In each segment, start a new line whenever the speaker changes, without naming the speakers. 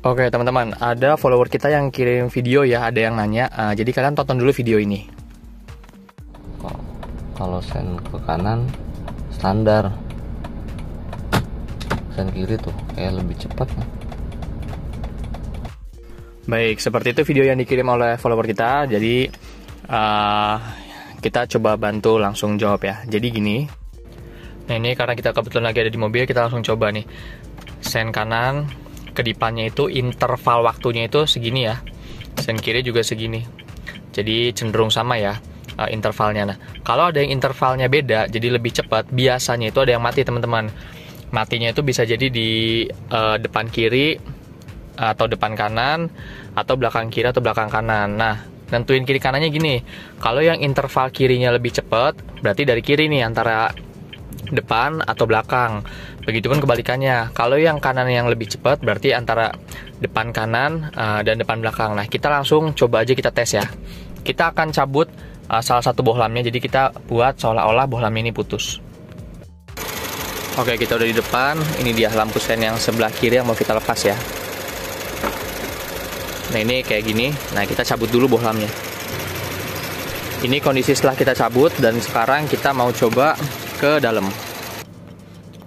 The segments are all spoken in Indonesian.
Oke teman-teman, ada follower kita yang kirim video ya, ada yang nanya. Uh, jadi kalian tonton dulu video ini. Kalau sen ke kanan standar, sen kiri tuh kayak eh, lebih cepat. Baik, seperti itu video yang dikirim oleh follower kita. Jadi uh, kita coba bantu langsung jawab ya. Jadi gini, nah ini karena kita kebetulan lagi ada di mobil, kita langsung coba nih. Sen kanan, kedipannya itu interval waktunya itu segini ya sen kiri juga segini jadi cenderung sama ya eh, intervalnya nah kalau ada yang intervalnya beda jadi lebih cepat biasanya itu ada yang mati teman-teman matinya itu bisa jadi di uh, depan kiri atau depan kanan atau belakang kiri atau belakang kanan nah nentuin kiri kanannya gini kalau yang interval kirinya lebih cepat berarti dari kiri nih antara depan atau belakang. Begitupun kebalikannya. Kalau yang kanan yang lebih cepat berarti antara depan kanan uh, dan depan belakang. Nah, kita langsung coba aja kita tes ya. Kita akan cabut uh, salah satu bohlamnya. Jadi kita buat seolah-olah bohlam ini putus. Oke, kita udah di depan. Ini dia lampu sen yang sebelah kiri yang mau kita lepas ya. Nah, ini kayak gini. Nah, kita cabut dulu bohlamnya ini kondisi setelah kita cabut dan sekarang kita mau coba ke dalam.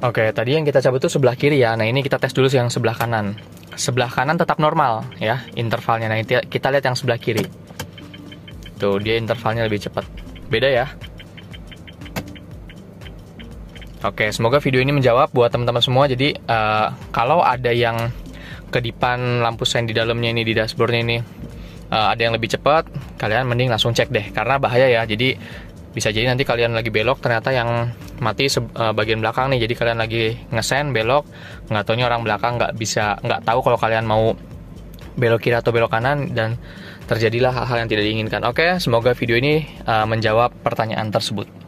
Oke, tadi yang kita cabut itu sebelah kiri ya. Nah, ini kita tes dulu yang sebelah kanan. Sebelah kanan tetap normal ya intervalnya. Nah, kita lihat yang sebelah kiri. Tuh, dia intervalnya lebih cepat. Beda ya. Oke, semoga video ini menjawab buat teman-teman semua. Jadi, uh, kalau ada yang kedipan lampu sein di dalamnya ini di dashboardnya ini uh, ada yang lebih cepat, kalian mending langsung cek deh karena bahaya ya. Jadi bisa jadi nanti kalian lagi belok ternyata yang mati sebagian eh, bagian belakang nih jadi kalian lagi ngesen belok nggak taunya orang belakang nggak bisa nggak tahu kalau kalian mau belok kiri atau belok kanan dan terjadilah hal-hal yang tidak diinginkan oke semoga video ini eh, menjawab pertanyaan tersebut